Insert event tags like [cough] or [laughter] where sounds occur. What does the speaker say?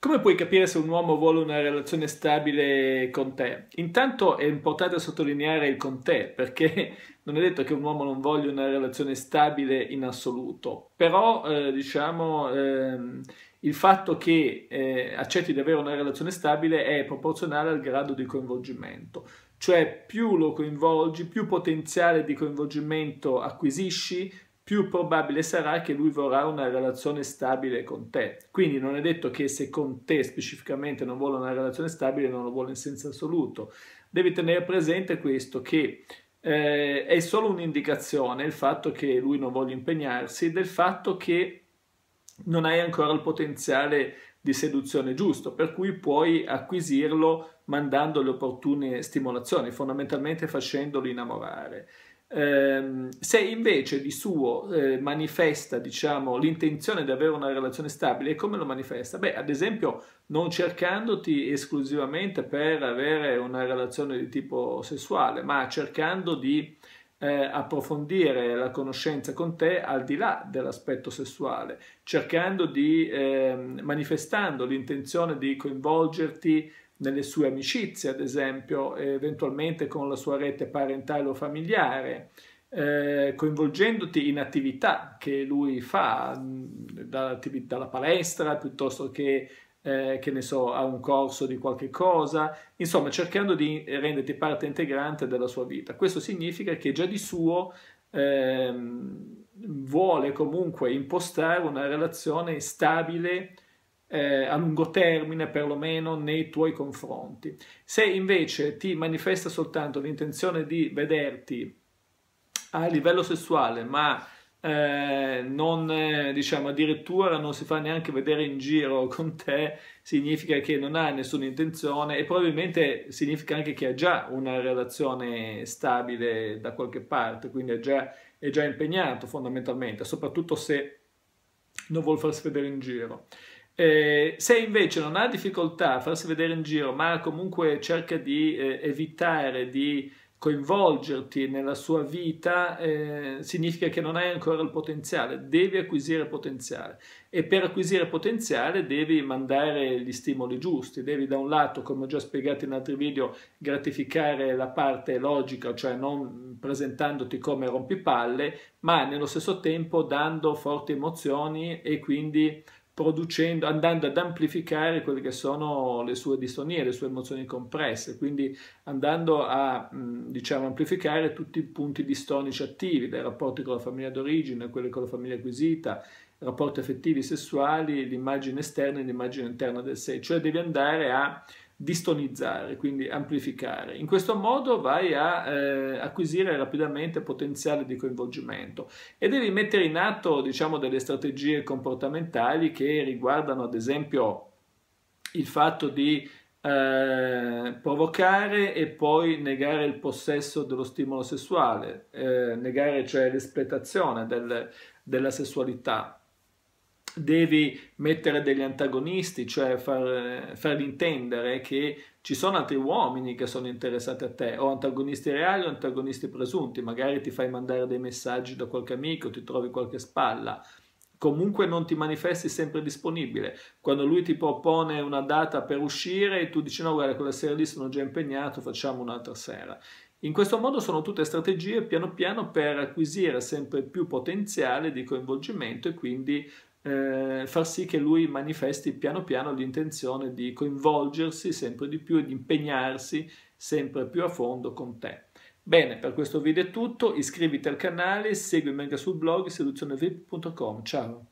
Come puoi capire se un uomo vuole una relazione stabile con te? Intanto è importante sottolineare il con te, perché [laughs] non è detto che un uomo non voglia una relazione stabile in assoluto, però eh, diciamo ehm, il fatto che eh, accetti di avere una relazione stabile è proporzionale al grado di coinvolgimento, cioè più lo coinvolgi, più potenziale di coinvolgimento acquisisci, più probabile sarà che lui vorrà una relazione stabile con te. Quindi non è detto che se con te specificamente non vuole una relazione stabile, non lo vuole in senso assoluto. Devi tenere presente questo, che eh, è solo un'indicazione il fatto che lui non voglia impegnarsi, del fatto che non hai ancora il potenziale di seduzione giusto, per cui puoi acquisirlo mandando le opportune stimolazioni, fondamentalmente facendolo innamorare. Ehm, se invece di suo eh, manifesta diciamo, l'intenzione di avere una relazione stabile, come lo manifesta? Beh, ad esempio, non cercandoti esclusivamente per avere una relazione di tipo sessuale, ma cercando di eh, approfondire la conoscenza con te al di là dell'aspetto sessuale, cercando di, ehm, manifestando l'intenzione di coinvolgerti nelle sue amicizie, ad esempio, eventualmente con la sua rete parentale o familiare, eh, coinvolgendoti in attività che lui fa, dalla palestra piuttosto che, eh, che ne so, a un corso di qualche cosa, insomma cercando di renderti parte integrante della sua vita. Questo significa che già di suo eh, vuole comunque impostare una relazione stabile eh, a lungo termine perlomeno nei tuoi confronti. Se invece ti manifesta soltanto l'intenzione di vederti a livello sessuale, ma eh, non, eh, diciamo, addirittura non si fa neanche vedere in giro [laughs] con te, significa che non ha nessuna intenzione e probabilmente significa anche che ha già una relazione stabile da qualche parte, quindi è già, è già impegnato fondamentalmente, soprattutto se non vuol farsi vedere in giro. Eh, se invece non ha difficoltà a farsi vedere in giro, ma comunque cerca di eh, evitare di coinvolgerti nella sua vita, eh, significa che non hai ancora il potenziale, devi acquisire potenziale e per acquisire potenziale devi mandare gli stimoli giusti, devi da un lato, come ho già spiegato in altri video, gratificare la parte logica, cioè non presentandoti come rompipalle, ma nello stesso tempo dando forti emozioni e quindi producendo, andando ad amplificare quelle che sono le sue distonie, le sue emozioni compresse, quindi andando a diciamo, amplificare tutti i punti distonici attivi, dai rapporti con la famiglia d'origine, quelli con la famiglia acquisita, rapporti affettivi, sessuali, l'immagine esterna e l'immagine interna del sé, cioè devi andare a distonizzare, quindi amplificare. In questo modo vai a eh, acquisire rapidamente potenziale di coinvolgimento e devi mettere in atto diciamo, delle strategie comportamentali che riguardano ad esempio il fatto di eh, provocare e poi negare il possesso dello stimolo sessuale, eh, negare cioè l'espletazione del, della sessualità, devi mettere degli antagonisti, cioè far, fargli intendere che ci sono altri uomini che sono interessati a te, o antagonisti reali o antagonisti presunti, magari ti fai mandare dei messaggi da qualche amico, ti trovi qualche spalla. Comunque non ti manifesti sempre disponibile. Quando lui ti propone una data per uscire e tu dici no guarda quella sera lì sono già impegnato, facciamo un'altra sera. In questo modo sono tutte strategie piano piano per acquisire sempre più potenziale di coinvolgimento e quindi eh, far sì che lui manifesti piano piano l'intenzione di coinvolgersi sempre di più e di impegnarsi sempre più a fondo con te. Bene, per questo video è tutto, iscriviti al canale, seguimi anche sul blog seduzionevip.com, ciao!